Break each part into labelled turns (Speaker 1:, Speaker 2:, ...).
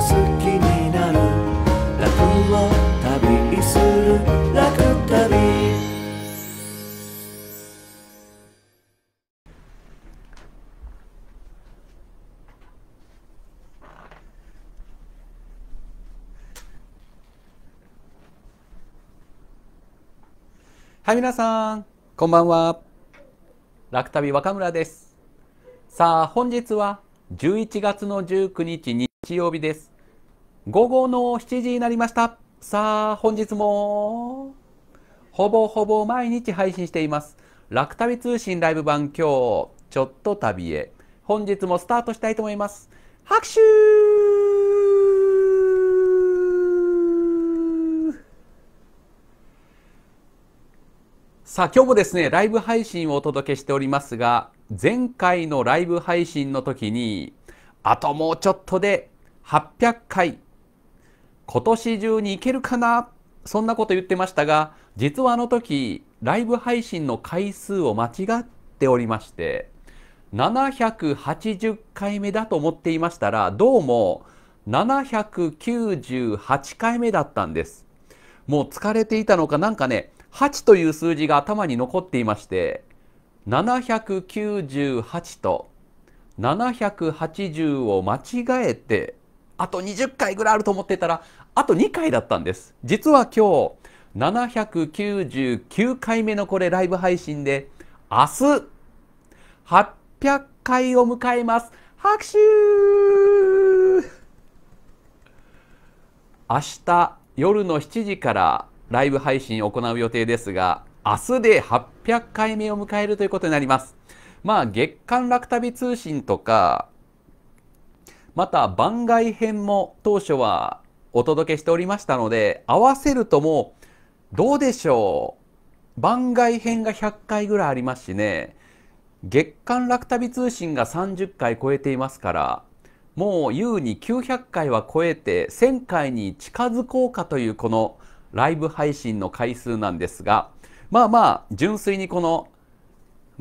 Speaker 1: 好きになる楽を旅する楽旅はい皆さんこんばんは楽旅若村ですさあ本日は11月の19日に日曜日です。午後の7時になりました。さあ、本日も、ほぼほぼ毎日配信しています。楽旅通信ライブ版今日、ちょっと旅へ。本日もスタートしたいと思います。拍手さあ今日もですね、ライブ配信をお届けしておりますが、前回のライブ配信の時に、あともうちょっとで800回今年中に行けるかなそんなこと言ってましたが実はあの時ライブ配信の回数を間違っておりまして780回目だと思っていましたらどうも798回目だったんですもう疲れていたのか何かね8という数字が頭に残っていまして798と780を間違えてあと20回ぐらいあると思ってたら、あと2回だったんです。実は今日、799回目のこれライブ配信で、明日、800回を迎えます。拍手明日夜の7時からライブ配信を行う予定ですが、明日で800回目を迎えるということになります。まあ月刊楽旅通信とか、また番外編も当初はお届けしておりましたので、合わせるともう、どうでしょう。番外編が100回ぐらいありますしね、月間楽旅通信が30回超えていますから、もう優に900回は超えて1000回に近づこうかというこのライブ配信の回数なんですが、まあまあ純粋にこの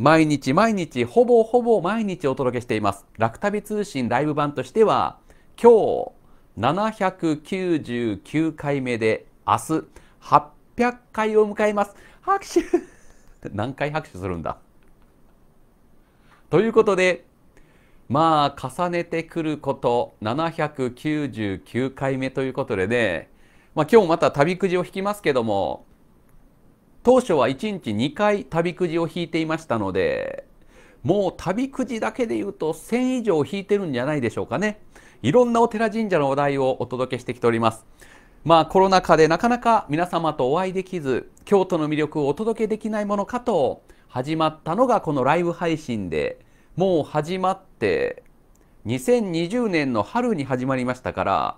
Speaker 1: 毎日毎日、ほぼほぼ毎日お届けしています。楽旅通信ライブ版としては、今日799回目で、明日800回を迎えます。拍手 何回拍手するんだということで、まあ重ねてくること799回目ということでね、まあ、今日また旅くじを引きますけども当初は1日2回旅くじを引いていましたのでもう旅くじだけで言うと1000以上引いてるんじゃないでしょうかねいろんなお寺神社のお題をお届けしてきておりますまあコロナ禍でなかなか皆様とお会いできず京都の魅力をお届けできないものかと始まったのがこのライブ配信でもう始まって2020年の春に始まりましたから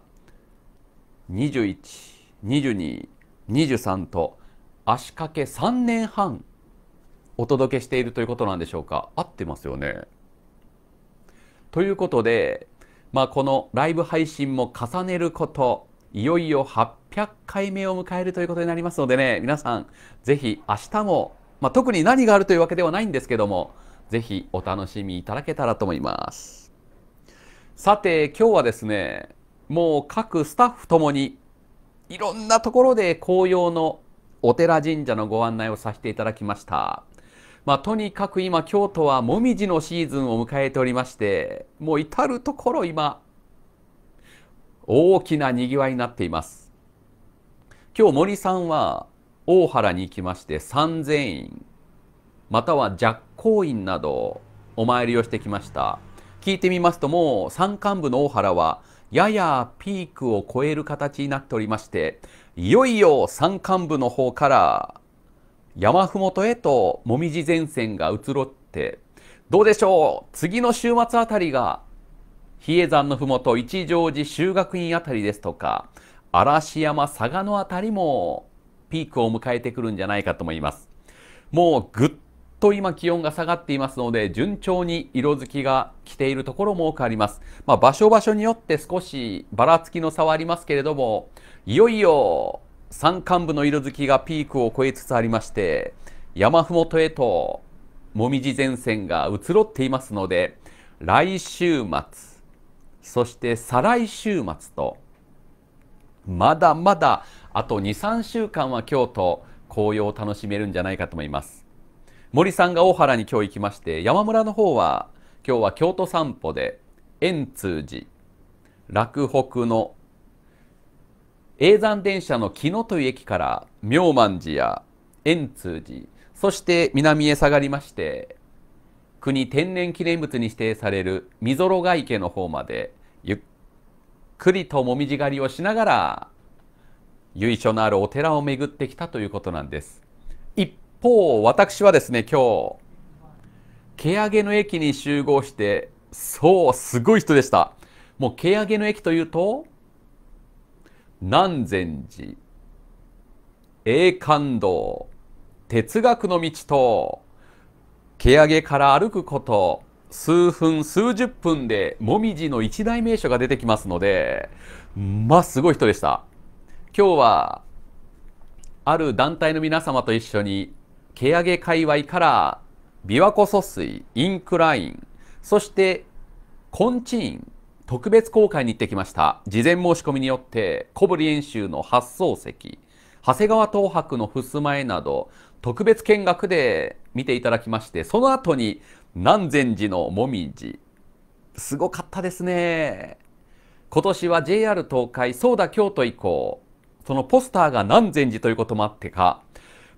Speaker 1: 212223と足掛け3年半お届けしているということなんでしょうか合ってますよねということで、まあ、このライブ配信も重ねることいよいよ800回目を迎えるということになりますのでね皆さん是非明日も、まあ、特に何があるというわけではないんですけども是非お楽しみいただけたらと思いますさて今日はですねもう各スタッフともにいろんなところで紅葉のお寺神社のご案内をさせていただきました。まあ、とにかく今京都はもみじのシーズンを迎えておりましてもう至る所今大きなにぎわいになっています今日森さんは大原に行きまして三千院または寂光院などお参りをしてきました聞いてみますともう山間部の大原はややピークを超える形になっておりまして、いよいよ山間部の方から山麓へともみじ前線が移ろって、どうでしょう次の週末あたりが、比叡山の麓一乗寺修学院あたりですとか、嵐山佐賀のあたりもピークを迎えてくるんじゃないかと思います。もうぐっと今気温が下がっていますので順調に色づきが来ているところも多くあります、まあ、場所場所によって少しばらつきの差はありますけれどもいよいよ山間部の色づきがピークを越えつつありまして山麓へともみじ前線が移ろっていますので来週末そして再来週末とまだまだあと23週間は京都紅葉を楽しめるんじゃないかと思います。森さんが大原に今日行きまして山村の方は今日は京都散歩で円通寺洛北の永山電車の木野という駅から明満寺や円通寺そして南へ下がりまして国天然記念物に指定されるみぞろが池の方までゆっくりともみじ狩りをしながら由緒のあるお寺を巡ってきたということなんです。一方私はですね今日毛上げの駅に集合してそうすごい人でしたもう毛上げの駅というと南禅寺栄冠堂哲学の道と毛上げから歩くこと数分数十分でもみじの一大名所が出てきますのでまあすごい人でした今日はある団体の皆様と一緒に毛上げ界隈から琵琶湖疎水、インクライン、そしてコンチーン特別公開に行ってきました。事前申し込みによって小堀演習の発想席、長谷川東博の襖絵など特別見学で見ていただきまして、その後に南禅寺のもみじ。すごかったですね。今年は JR 東海、ソーダ京都以降、そのポスターが南禅寺ということもあってか、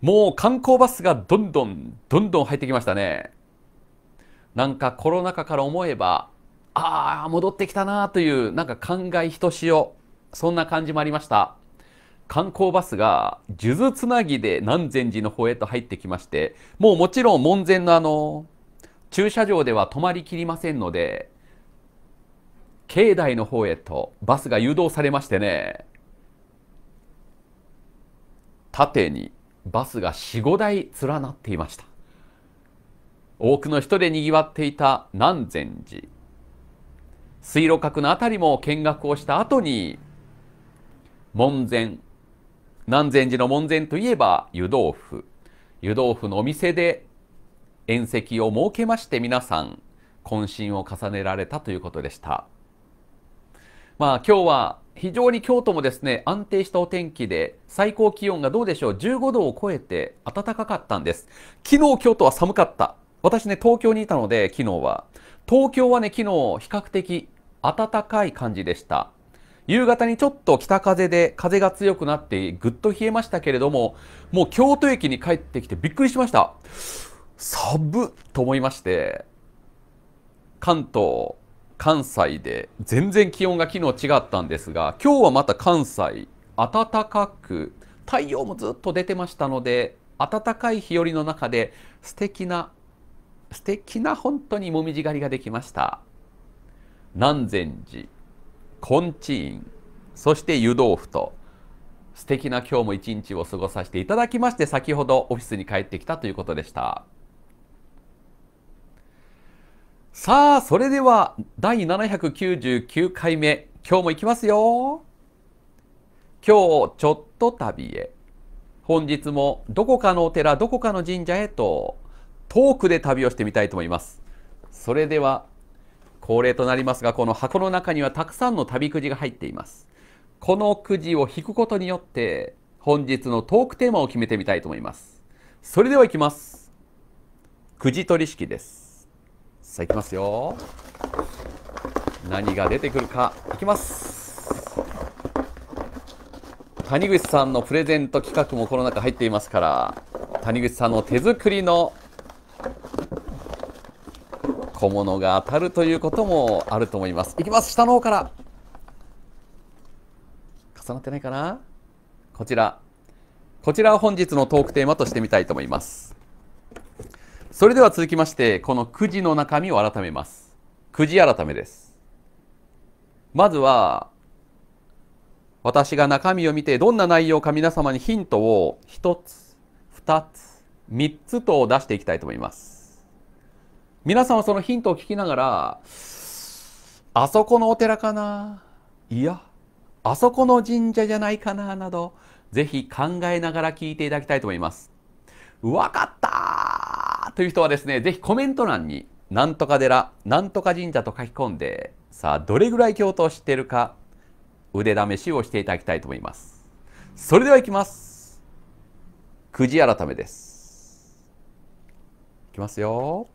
Speaker 1: もう観光バスがどんどんどんどん入ってきましたねなんかコロナ禍から思えばああ戻ってきたなというなんか感慨ひとしおそんな感じもありました観光バスが数珠つなぎで南禅寺の方へと入ってきましてもうもちろん門前のあの駐車場では止まりきりませんので境内の方へとバスが誘導されましてね縦にバスが4、5台連なっていました。多くの人でにぎわっていた南禅寺。水路閣の辺りも見学をした後に、門前、南禅寺の門前といえば湯豆腐。湯豆腐のお店で宴席を設けまして皆さん懇親を重ねられたということでした。まあ今日は非常に京都もですね安定したお天気で最高気温がどうでしょう15度を超えて暖かかったんです昨日京都は寒かった私ね東京にいたので昨日は東京はね昨日比較的暖かい感じでした夕方にちょっと北風で風が強くなってぐっと冷えましたけれどももう京都駅に帰ってきてびっくりしました寒っと思いまして関東関西で全然気温が昨日違ったんですが今日はまた関西暖かく太陽もずっと出てましたので暖かい日和の中で素敵な素敵な本当にもみじ狩りができました南禅寺昆地院そして湯豆腐と素敵な今日も一日を過ごさせていただきまして先ほどオフィスに帰ってきたということでした。さあ、それでは第799回目、今日も行きますよ。今日ちょっと旅へ。本日もどこかのお寺、どこかの神社へと、トークで旅をしてみたいと思います。それでは、恒例となりますが、この箱の中にはたくさんの旅くじが入っています。このくじを引くことによって、本日のトークテーマを決めてみたいと思います。それでは行きます。くじ取り式です。さあいきますよ何が出てくるかいきます谷口さんのプレゼント企画もこの中入っていますから谷口さんの手作りの小物が当たるということもあると思いますいきます下の方から重なってないかなこちらこちらは本日のトークテーマとしてみたいと思いますそれでは続きましてこのくじの中身を改めますくじ改めですまずは私が中身を見てどんな内容か皆様にヒントを1つ2つ3つと出していきたいと思います皆さんはそのヒントを聞きながらあそこのお寺かないやあそこの神社じゃないかななどぜひ考えながら聞いていただきたいと思いますわかったという人はですね、ぜひコメント欄に、なんとか寺、なんとか神社と書き込んで、さあ、どれぐらい京都を知ってるか、腕試しをしていただきたいと思います。それではいきます。くじ改めです。いきますよ。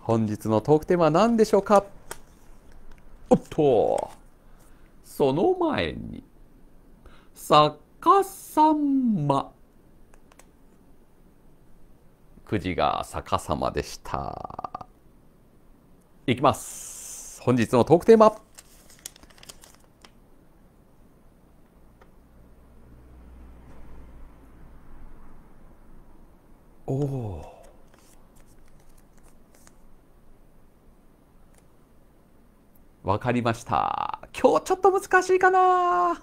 Speaker 1: 本日のトークテーマは何でしょうかおっと、その前に、家さま。富士が逆さまでした。いきます。本日のトークテーマ。おお。わかりました。今日ちょっと難しいかな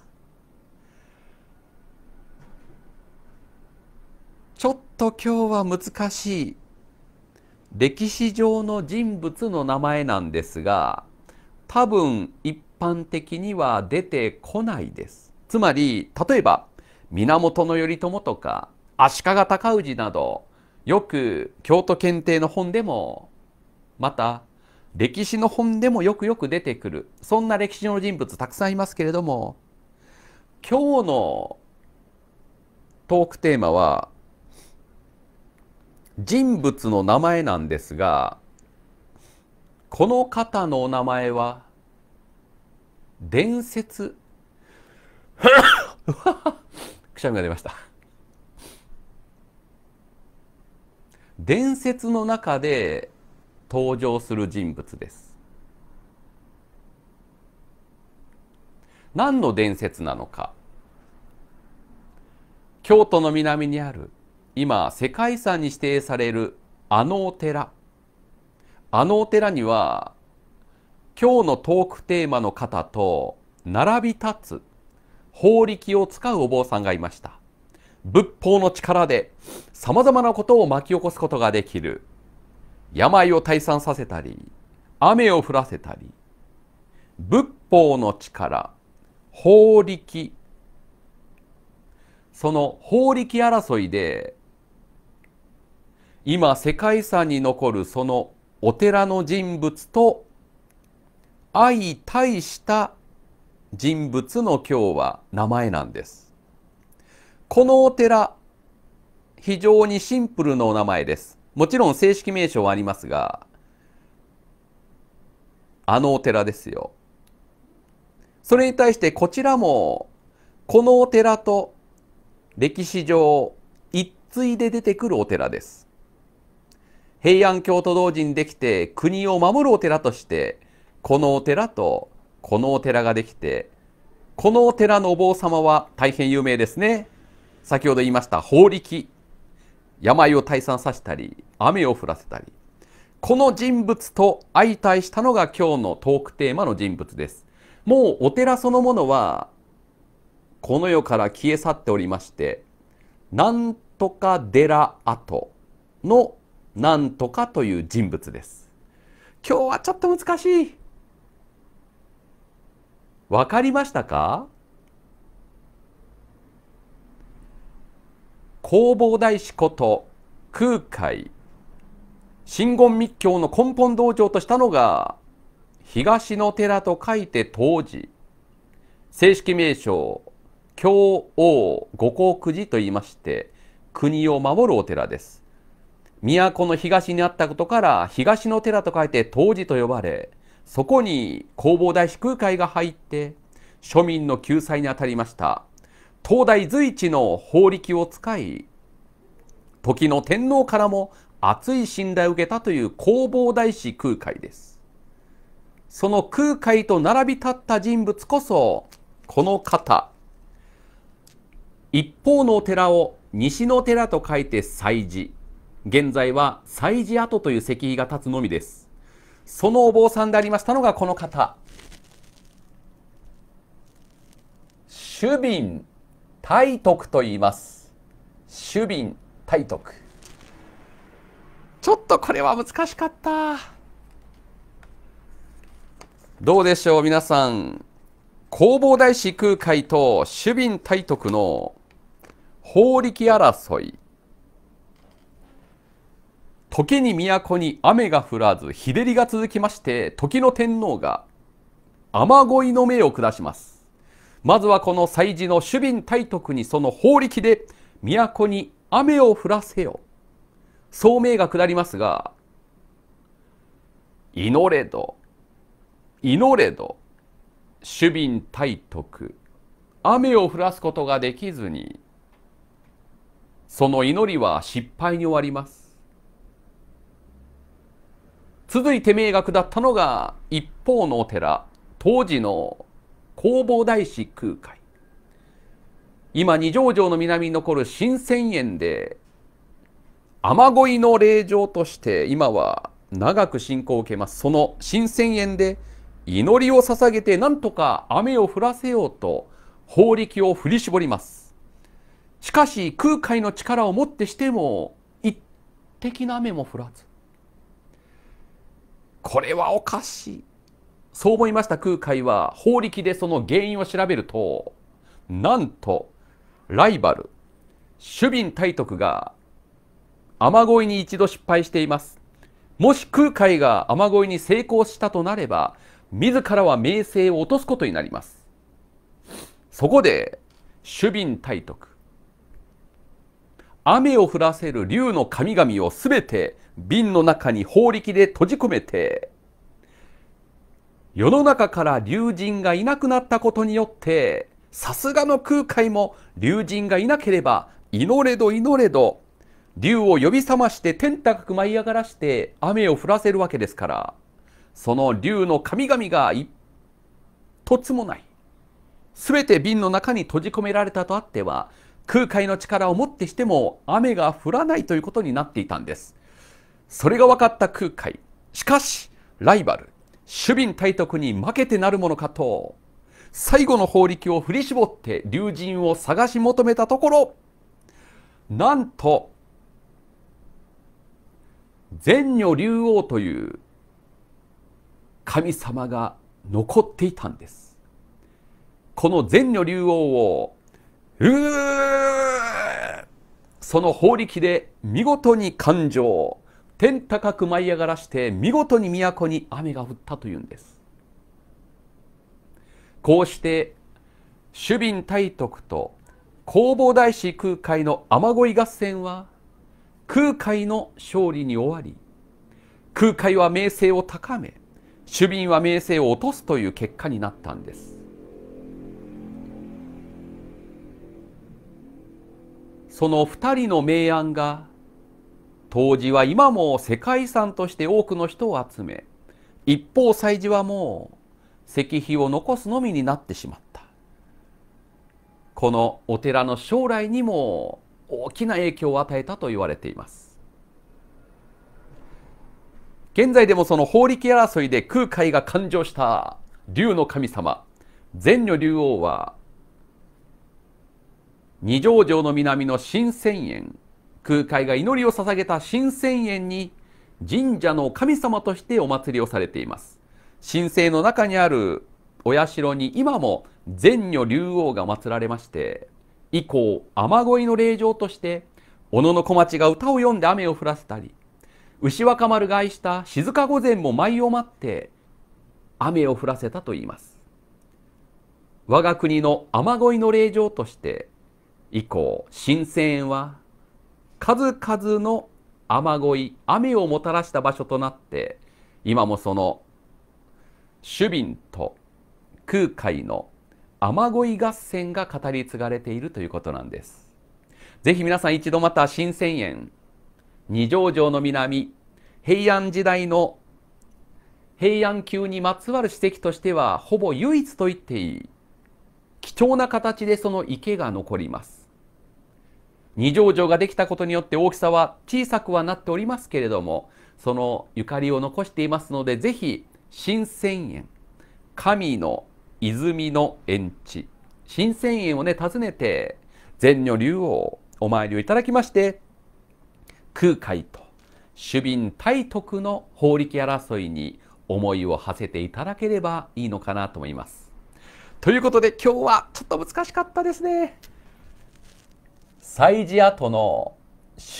Speaker 1: ちょっと今日は難しい歴史上の人物の名前なんですが多分一般的には出てこないです。つまり例えば源頼朝とか足利尊氏などよく京都検定の本でもまた歴史の本でもよくよく出てくるそんな歴史上の人物たくさんいますけれども今日のトークテーマは人物の名前なんですがこの方のお名前は伝説 くしゃみが出ました伝説の中で登場する人物です何の伝説なのか京都の南にある今世界遺産に指定されるあのお寺あのお寺には今日のトークテーマの方と並び立つ法力を使うお坊さんがいました仏法の力でさまざまなことを巻き起こすことができる病を退散させたり雨を降らせたり仏法の力法力その法力争いで今世界遺産に残るそのお寺の人物と相対した人物の今日は名前なんです。このお寺、非常にシンプルのお名前です。もちろん正式名称はありますが、あのお寺ですよ。それに対してこちらも、このお寺と歴史上一対で出てくるお寺です。平安京都同時にできて国を守るお寺としてこのお寺とこのお寺ができてこのお寺のお坊様は大変有名ですね先ほど言いました法力病を退散させたり雨を降らせたりこの人物と相対したのが今日のトークテーマの人物ですもうお寺そのものはこの世から消え去っておりましてなんとか寺跡のなんとかという人物です。今日はちょっと難しい。わかりましたか弘法大師こと空海真言密教の根本道場としたのが東の寺と書いて当時正式名称京王五国寺といいまして国を守るお寺です都の東にあったことから東の寺と書いて東寺と呼ばれそこに弘法大師空海が入って庶民の救済にあたりました東大随一の法力を使い時の天皇からも厚い信頼を受けたという弘法大師空海ですその空海と並び立った人物こそこの方一方のお寺を西の寺と書いて祭寺現在は祭事跡という石碑が立つのみです。そのお坊さんでありましたのがこの方。主憫大徳と言います。主憫大徳。ちょっとこれは難しかった。どうでしょう皆さん。弘法大師空海と主憫大徳の法力争い。時に都に雨が降らず日照りが続きまして時の天皇が雨乞いの命を下しますまずはこの祭事の主備大徳にその法力で都に雨を降らせよそう命が下りますが祈れど祈れど主備大徳雨を降らすことができずにその祈りは失敗に終わります続いて名学だったのが一方のお寺当時の弘法大師空海今二条城の南に残る新千円で雨乞いの霊場として今は長く信仰を受けますその新千円で祈りを捧げてなんとか雨を降らせようと法力を振り絞りますしかし空海の力をもってしても一滴の雨も降らずこれはおかしい。そう思いました空海は法力でその原因を調べると、なんと、ライバル、守備体徳が雨乞いに一度失敗しています。もし空海が雨乞いに成功したとなれば、自らは名声を落とすことになります。そこで、守備体徳。雨を降らせる竜の神々をすべて瓶の中に法力で閉じ込めて、世の中から竜神がいなくなったことによって、さすがの空海も竜神がいなければ、祈れど祈れど、竜を呼び覚まして天高く舞い上がらして雨を降らせるわけですから、その竜の神々が一つもない。全て瓶の中に閉じ込められたとあっては、空海の力をもってしても雨が降らないということになっていたんです。それが分かった空海。しかし、ライバル、主備体徳に負けてなるものかと、最後の法力を振り絞って龍神を探し求めたところ、なんと、善女竜王という神様が残っていたんです。この善女竜王を、うーその法力で見事に感情、天高く舞い上がらして見事に都に雨が降ったというんですこうして主敏大徳と弘法大師空海の雨乞い合戦は空海の勝利に終わり空海は名声を高め主敏は名声を落とすという結果になったんですその2人の明暗が当時は今も世界遺産として多くの人を集め一方祭事はもう石碑を残すのみになってしまったこのお寺の将来にも大きな影響を与えたと言われています現在でもその法力争いで空海が誕生した龍の神様善女竜王は二条城の南の新千円空海が祈りを捧げた神千円に神社の神様としてお祭りをされています神聖の中にあるお社に今も善女竜王が祀られまして以降雨乞いの霊場として小野小町が歌を詠んで雨を降らせたり牛若丸が愛した静御前も舞を待って雨を降らせたといいます我が国の雨乞いの霊場として以降新千円は数々の雨乞い雨をもたらした場所となって今もその朱敏と空海の雨乞い合戦が語り継がれているということなんです。ぜひ皆さん一度また新千円、二条城の南、平安時代の平安宮にまつわる史跡としてはほぼ唯一と言っていい貴重な形でその池が残ります。二条城ができたことによって大きさは小さくはなっておりますけれどもそのゆかりを残していますのでぜひ新千円神の泉の園地新千円をね訪ねて善女竜王お参りをいただきまして空海と備便体徳の法力争いに思いを馳せていただければいいのかなと思います。ということで今日はちょっと難しかったですね。祭事後の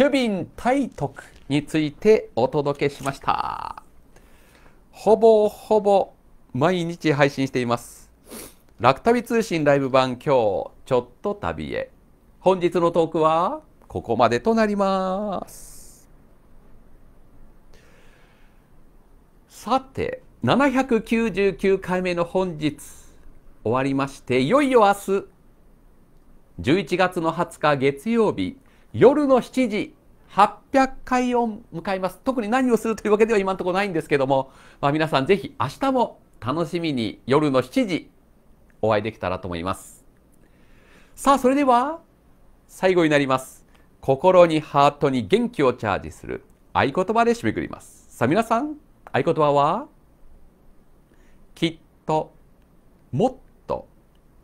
Speaker 1: 守備体徳についてお届けしました。ほぼほぼ毎日配信しています。楽旅通信ライブ版今日ちょっと旅へ。本日のトークはここまでとなります。さて、799回目の本日終わりまして、いよいよ明日、11月の20日月曜日夜の7時800回を迎えます。特に何をするというわけでは今のところないんですけども、まあ、皆さんぜひ明日も楽しみに夜の7時お会いできたらと思います。さあ、それでは最後になります。心にハートに元気をチャージする合言葉で締めくくります。さあ皆さん、合言葉はきっともっと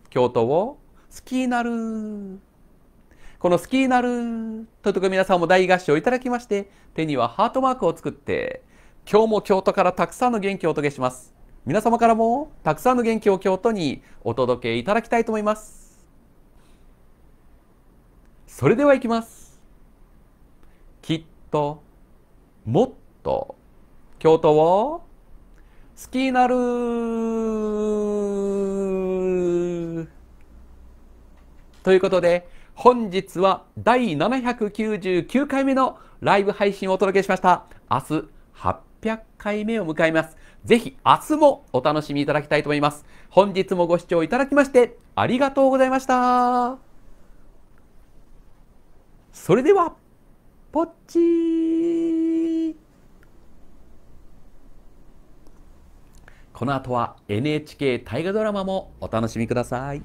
Speaker 1: 京都を好きなる。この好きなるというとこ皆さんも大合唱いただきまして、手にはハートマークを作って、今日も京都からたくさんの元気をお届けします。皆様からもたくさんの元気を京都にお届けいただきたいと思います。それではいきます。きっと、もっと、京都を好きなるということで、本日は第799回目のライブ配信をお届けしました。明日800回目を迎えます。ぜひ明日もお楽しみいただきたいと思います。本日もご視聴いただきましてありがとうございました。それでは、ポッチーこの後は NHK 大河ドラマもお楽しみください。